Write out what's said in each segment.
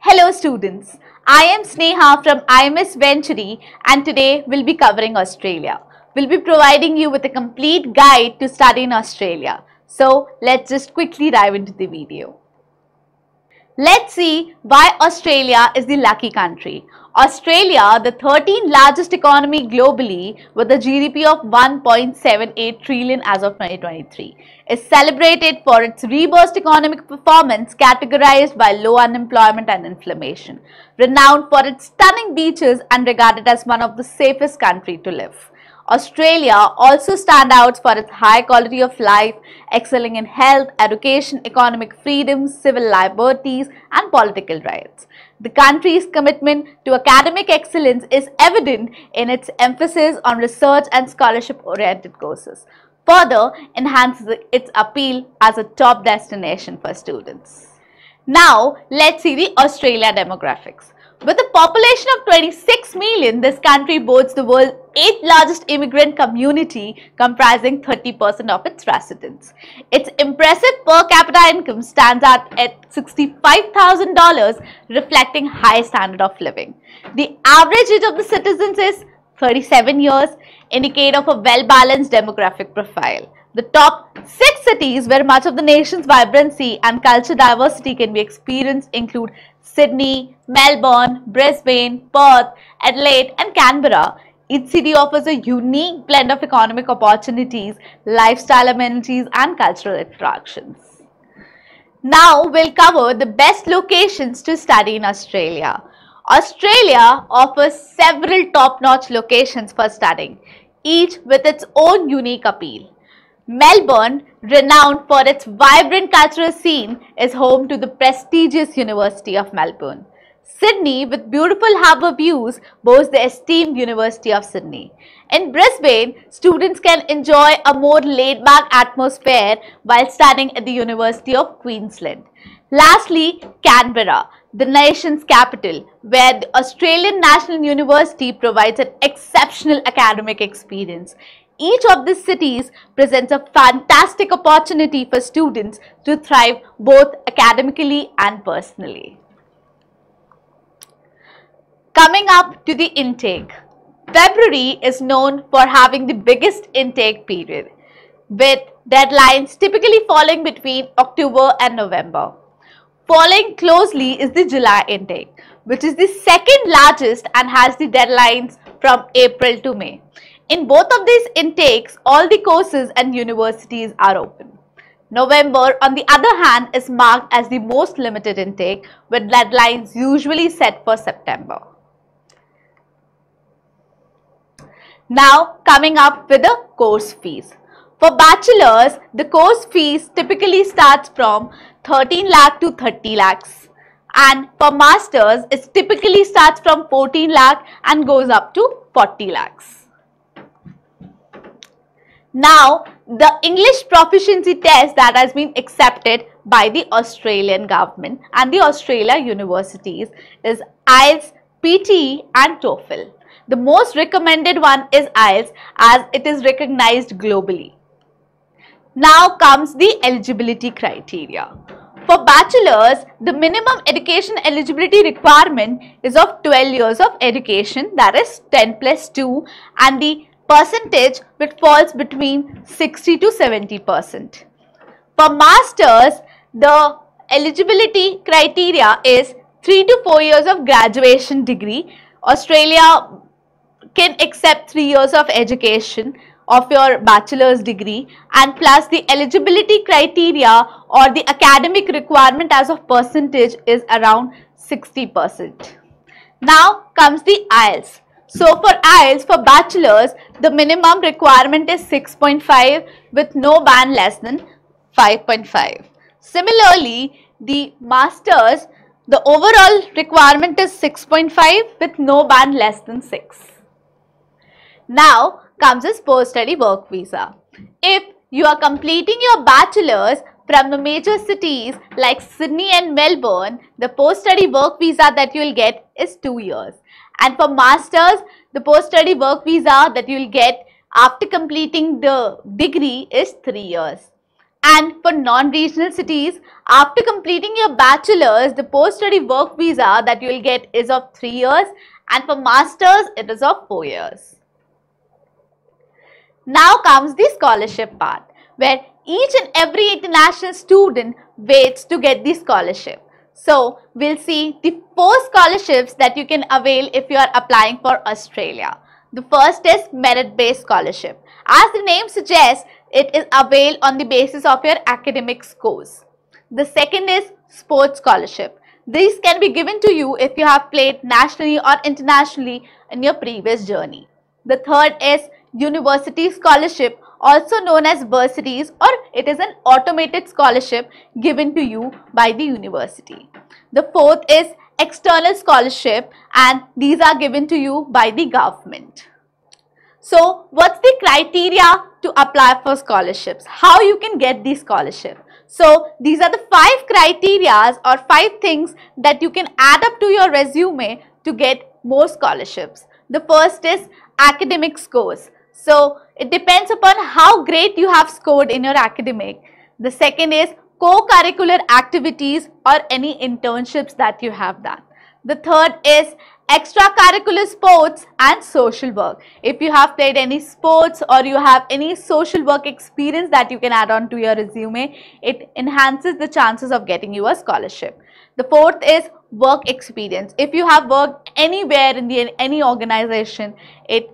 Hello students, I am Sneha from IMS Venturi and today we'll be covering Australia. We'll be providing you with a complete guide to study in Australia. So let's just quickly dive into the video. Let's see why Australia is the lucky country. Australia, the 13th largest economy globally with a GDP of 1.78 trillion as of 2023, is celebrated for its robust economic performance categorized by low unemployment and inflation, renowned for its stunning beaches and regarded as one of the safest country to live. Australia also stand out for its high quality of life, excelling in health, education, economic freedoms, civil liberties and political rights. The country's commitment to academic excellence is evident in its emphasis on research and scholarship-oriented courses, further enhances its appeal as a top destination for students. Now, let's see the Australia demographics. With a population of 26 million, this country boasts the world's eighth largest immigrant community comprising 30% of its residents. Its impressive per capita income stands at, at $65,000 reflecting high standard of living. The average age of the citizens is 37 years, indicator of a well-balanced demographic profile. The top six cities where much of the nation's vibrancy and culture diversity can be experienced include Sydney, Melbourne, Brisbane, Perth, Adelaide and Canberra. Each city offers a unique blend of economic opportunities, lifestyle amenities and cultural attractions. Now we'll cover the best locations to study in Australia. Australia offers several top-notch locations for studying, each with its own unique appeal. Melbourne, renowned for its vibrant cultural scene, is home to the prestigious University of Melbourne. Sydney, with beautiful harbour views, boasts the esteemed University of Sydney. In Brisbane, students can enjoy a more laid-back atmosphere while studying at the University of Queensland. Lastly, Canberra, the nation's capital, where the Australian National University provides an exceptional academic experience. Each of these cities presents a fantastic opportunity for students to thrive both academically and personally. Coming up to the intake. February is known for having the biggest intake period, with deadlines typically falling between October and November. Falling closely is the July intake, which is the second largest and has the deadlines from April to May. In both of these intakes, all the courses and universities are open. November, on the other hand, is marked as the most limited intake with deadlines usually set for September. Now coming up with the course fees. For bachelors, the course fees typically starts from 13 lakh to 30 lakhs and for masters it typically starts from 14 lakh and goes up to 40 lakhs. Now the English proficiency test that has been accepted by the Australian government and the Australia universities is IELTS, PTE, and TOEFL. The most recommended one is IELTS as it is recognized globally. Now comes the eligibility criteria. For bachelor's, the minimum education eligibility requirement is of 12 years of education that is 10 plus 2 and the percentage which falls between 60 to 70 percent. For masters, the eligibility criteria is 3 to 4 years of graduation degree. Australia can accept three years of education of your bachelor's degree and plus the eligibility criteria or the academic requirement as of percentage is around 60%. Now comes the IELTS. So for IELTS for bachelor's the minimum requirement is 6.5 with no band less than 5.5. Similarly the master's the overall requirement is 6.5 with no band less than 6. Now comes a post study work visa. If you are completing your bachelor's from the major cities like Sydney and Melbourne, the post-study work visa that you will get is 2 years. And for masters, the post-study work visa that you will get after completing the degree is 3 years. And for non-regional cities, after completing your bachelor's, the post-study work visa that you will get is of 3 years and for masters, it is of 4 years. Now comes the scholarship part where each and every international student waits to get the scholarship. So we'll see the four scholarships that you can avail if you are applying for Australia. The first is merit-based scholarship. As the name suggests, it is availed on the basis of your academic scores. The second is sports scholarship. These can be given to you if you have played nationally or internationally in your previous journey. The third is university scholarship also known as bursaries or it is an automated scholarship given to you by the university. The fourth is external scholarship and these are given to you by the government. So what's the criteria to apply for scholarships? How you can get the scholarship? So these are the five criterias or five things that you can add up to your resume to get more scholarships. The first is academic scores. So it depends upon how great you have scored in your academic. The second is co-curricular activities or any internships that you have done. The third is extracurricular sports and social work. If you have played any sports or you have any social work experience that you can add on to your resume, it enhances the chances of getting you a scholarship. The fourth is work experience. If you have worked anywhere in the, any organization, it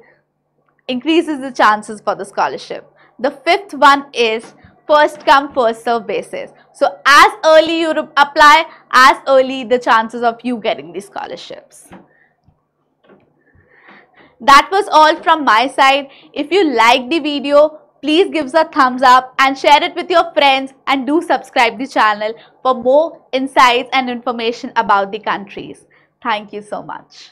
increases the chances for the scholarship. The fifth one is first come first serve basis. So as early you apply, as early the chances of you getting these scholarships. That was all from my side. If you like the video, please give us a thumbs up and share it with your friends and do subscribe the channel for more insights and information about the countries. Thank you so much.